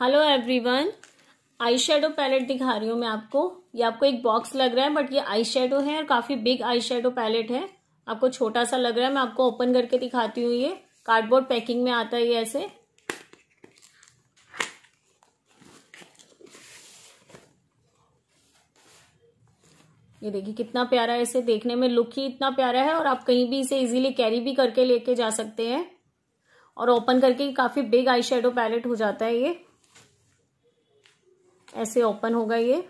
hello everyone I shadow palette दिखा रही हूँ मैं आपको ये आपको एक बॉक्स लग रहा है बट ये आई शेडो है और काफ़ी बिग आई शेडो पैलेट है आपको छोटा सा लग रहा है मैं आपको ओपन करके दिखाती हूँ ये कार्डबोर्ड पैकिंग में आता है ये ऐसे ये देखिए कितना प्यारा है इसे देखने में लुक ही इतना प्यारा है और आप कहीं भी इसे इजीली कैरी भी करके लेके जा सकते हैं और ओपन करके काफ़ी बिग आई शेडो पैलेट हो जाता है ये ऐसे ओपन होगा ये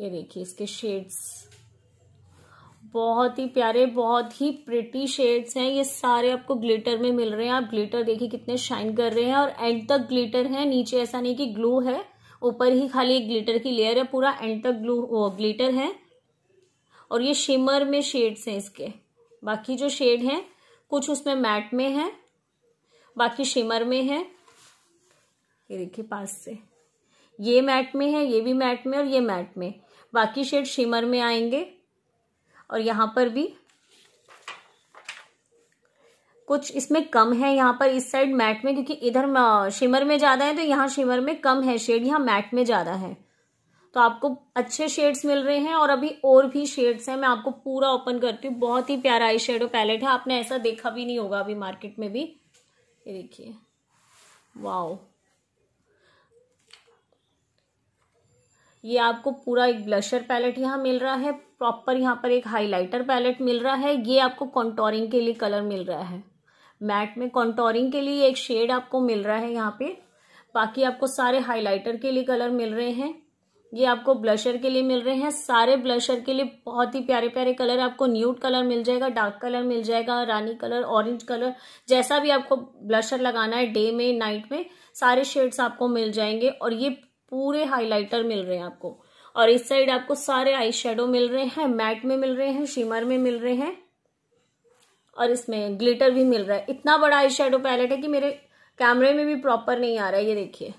ये देखिए इसके शेड्स बहुत ही प्यारे बहुत ही प्रिटी शेड्स हैं ये सारे आपको ग्लिटर में मिल रहे हैं आप ग्लिटर देखिए कितने शाइन कर रहे हैं और एंड तक ग्लिटर है नीचे ऐसा नहीं कि ग्लू है ऊपर ही खाली एक ग्लिटर की लेयर है पूरा एंड तक ग्लू ग्लिटर है और ये शिमर में शेड्स हैं इसके बाकी जो शेड हैं कुछ उसमें मैट में है बाकी शिमर में है ये देखिए पास से ये मैट में है ये भी मैट में और ये मैट में बाकी शेड शिमर में आएंगे और यहां पर भी कुछ इसमें कम है यहाँ पर इस साइड मैट में क्योंकि इधर शिमर में ज़्यादा है तो यहाँ शिमर में कम है शेड यहाँ मैट में ज़्यादा है तो आपको अच्छे शेड्स मिल रहे हैं और अभी और भी शेड्स हैं मैं आपको पूरा ओपन करती हूँ बहुत ही प्यारा आई पैलेट है आपने ऐसा देखा भी नहीं होगा अभी मार्केट में भी ये देखिए वाओ ये आपको पूरा एक ब्लशर पैलेट यहाँ मिल रहा है प्रॉपर यहाँ पर एक हाइलाइटर पैलेट मिल रहा है ये आपको कॉन्टोरिंग के लिए कलर मिल रहा है मैट में कॉन्टोरिंग के लिए एक शेड आपको मिल रहा है यहाँ पे बाकी आपको सारे हाइलाइटर के लिए कलर मिल रहे हैं ये आपको ब्लशर के लिए मिल रहे हैं सारे ब्लशर के लिए बहुत ही प्यारे प्यारे कलर आपको न्यूट कलर मिल जाएगा डार्क कलर मिल जाएगा रानी कलर ऑरेंज कलर जैसा भी आपको ब्लशर लगाना है डे में नाइट में सारे शेड्स आपको मिल जाएंगे और ये पूरे हाईलाइटर मिल रहे हैं आपको और इस साइड आपको सारे आई शेडो मिल रहे हैं मैट में मिल रहे हैं शिमर में मिल रहे हैं और इसमें ग्लिटर भी मिल रहा है इतना बड़ा आई शेडो पैलेट है कि मेरे कैमरे में भी प्रॉपर नहीं आ रहा है ये देखिए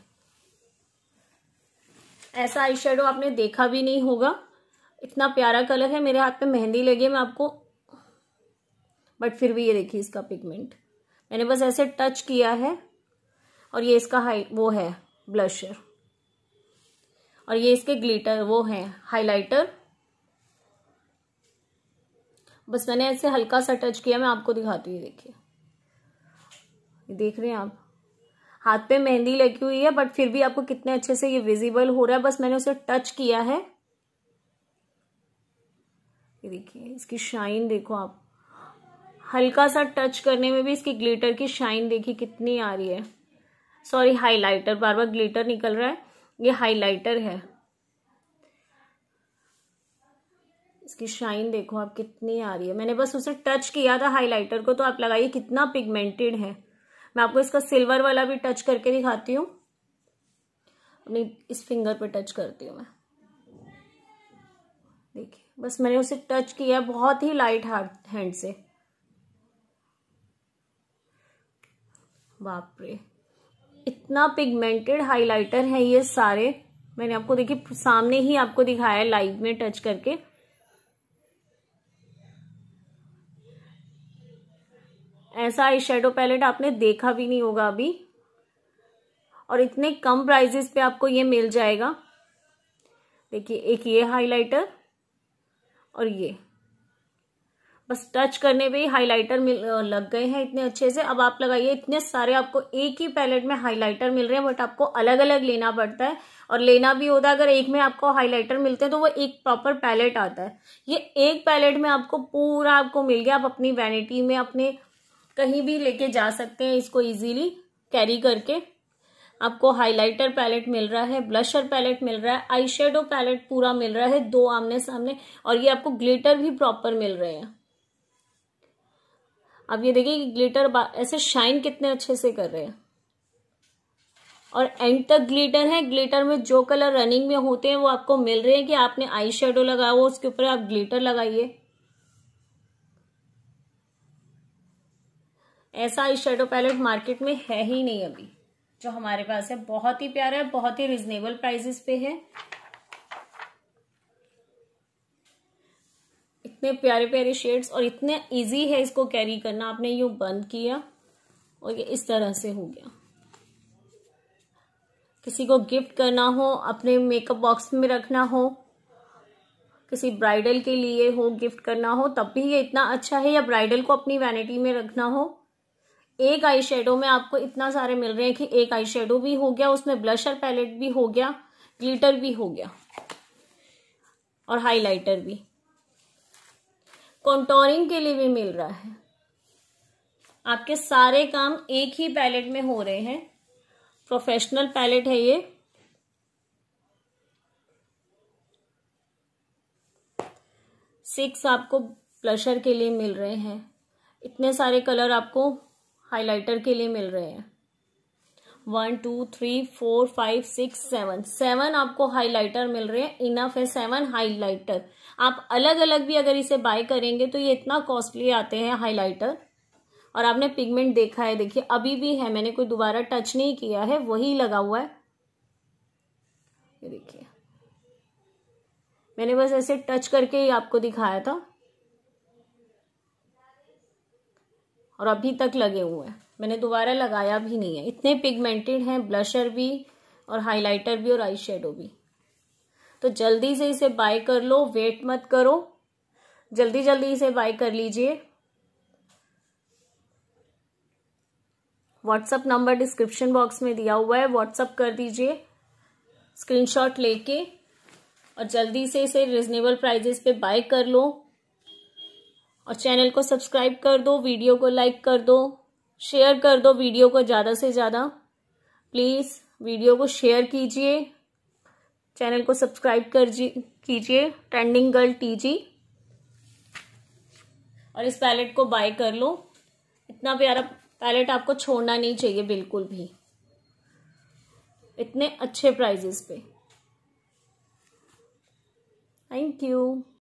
ऐसा आई शेडो आपने देखा भी नहीं होगा इतना प्यारा कलर है मेरे हाथ पे मेहंदी लगी है मैं आपको बट फिर भी ये देखिए इसका पिगमेंट मैंने बस ऐसे टच किया है और ये इसका हाई वो है ब्लशर और ये इसके ग्लिटर वो है हाइलाइटर बस मैंने ऐसे हल्का सा टच किया मैं आपको दिखाती हूँ देखिए देख रहे हैं आप हाथ पे मेहंदी लगी हुई है बट फिर भी आपको कितने अच्छे से ये विजिबल हो रहा है बस मैंने उसे टच किया है ये देखिए इसकी शाइन देखो आप हल्का सा टच करने में भी इसकी ग्लिटर की शाइन देखिए कितनी आ रही है सॉरी हाइलाइटर बार बार ग्लिटर निकल रहा है ये हाइलाइटर है इसकी शाइन देखो आप कितनी आ रही है मैंने बस उसे टच किया था हाइलाइटर को तो आप लगाइए कितना पिगमेंटेड है मैं आपको इसका सिल्वर वाला भी टच करके दिखाती हूँ अपनी इस फिंगर पे टच करती हूँ मैं देखिए बस मैंने उसे टच किया बहुत ही लाइट हैंड से बाप रे इतना पिगमेंटेड हाइलाइटर है ये सारे मैंने आपको देखिए सामने ही आपको दिखाया है लाइव में टच करके ऐसा आई शेडो पैलेट आपने देखा भी नहीं होगा अभी और इतने कम प्राइजेस पे आपको ये मिल जाएगा देखिए एक ये हाइलाइटर और ये बस टच करने पे ही हाईलाइटर मिल लग गए हैं इतने अच्छे से अब आप लगाइए इतने सारे आपको एक ही पैलेट में हाईलाइटर मिल रहे हैं बट आपको अलग अलग लेना पड़ता है और लेना भी होता है अगर एक में आपको हाईलाइटर मिलते हैं तो वो एक प्रॉपर पैलेट आता है ये एक पैलेट में आपको पूरा आपको मिल गया आप अपनी वैनिटी में अपने कहीं भी लेके जा सकते हैं इसको इजीली कैरी करके आपको हाइलाइटर पैलेट मिल रहा है ब्लशर पैलेट मिल रहा है आई शेडो पैलेट पूरा मिल रहा है दो आमने सामने और ये आपको ग्लिटर भी प्रॉपर मिल रहे हैं अब ये देखिए कि ग्लिटर ऐसे शाइन कितने अच्छे से कर रहे हैं और एंड तक ग्लिटर है ग्लिटर में जो कलर रनिंग में होते हैं वो आपको मिल रहे हैं कि आपने आई शेडो लगाओ उसके ऊपर आप ग्लिटर लगाइए ऐसा आई शेडो पैलेट मार्केट में है ही नहीं अभी जो हमारे पास है बहुत ही प्यारा है बहुत ही रिजनेबल प्राइजेस पे है इतने प्यारे प्यारे शेड्स और इतने इजी है इसको कैरी करना आपने यू बंद किया और ये इस तरह से हो गया किसी को गिफ्ट करना हो अपने मेकअप बॉक्स में रखना हो किसी ब्राइडल के लिए हो गिफ्ट करना हो तब भी ये इतना अच्छा है या ब्राइडल को अपनी वैनिटी में रखना हो एक आई शेडो में आपको इतना सारे मिल रहे हैं कि एक आई शेडो भी हो गया उसमें ब्लशर पैलेट भी हो गया ग्लिटर भी हो गया और हाइलाइटर भी कॉन्टोरिंग के लिए भी मिल रहा है आपके सारे काम एक ही पैलेट में हो रहे हैं प्रोफेशनल पैलेट है ये सिक्स आपको ब्लशर के लिए मिल रहे हैं इतने सारे कलर आपको हाइलाइटर के लिए मिल रहे हैं one two three four five six seven seven आपको हाइलाइटर मिल रहे हैं इनफ है सेवन हाइलाइटर आप अलग अलग भी अगर इसे बाय करेंगे तो ये इतना कॉस्टली आते हैं हाइलाइटर और आपने पिगमेंट देखा है देखिए अभी भी है मैंने कोई दोबारा टच नहीं किया है वही लगा हुआ है ये देखिए मैंने बस ऐसे टच करके ही आपको दिखाया था और अभी तक लगे हुए हैं मैंने दोबारा लगाया भी नहीं है इतने पिगमेंटेड हैं ब्लशर भी और हाइलाइटर भी और आई भी तो जल्दी से इसे बाय कर लो वेट मत करो जल्दी जल्दी इसे बाय कर लीजिए व्हाट्सअप नंबर डिस्क्रिप्शन बॉक्स में दिया हुआ है व्हाट्सअप कर दीजिए स्क्रीनशॉट लेके और जल्दी से इसे रिजनेबल प्राइजेस पे बाय कर लो और चैनल को सब्सक्राइब कर दो वीडियो को लाइक कर दो शेयर कर दो वीडियो को ज़्यादा से ज़्यादा प्लीज़ वीडियो को शेयर कीजिए चैनल को सब्सक्राइब कर कीजिए ट्रेंडिंग गर्ल टीजी और इस पैलेट को बाय कर लो इतना प्यारा पैलेट आपको छोड़ना नहीं चाहिए बिल्कुल भी इतने अच्छे प्राइजेस पे थैंक यू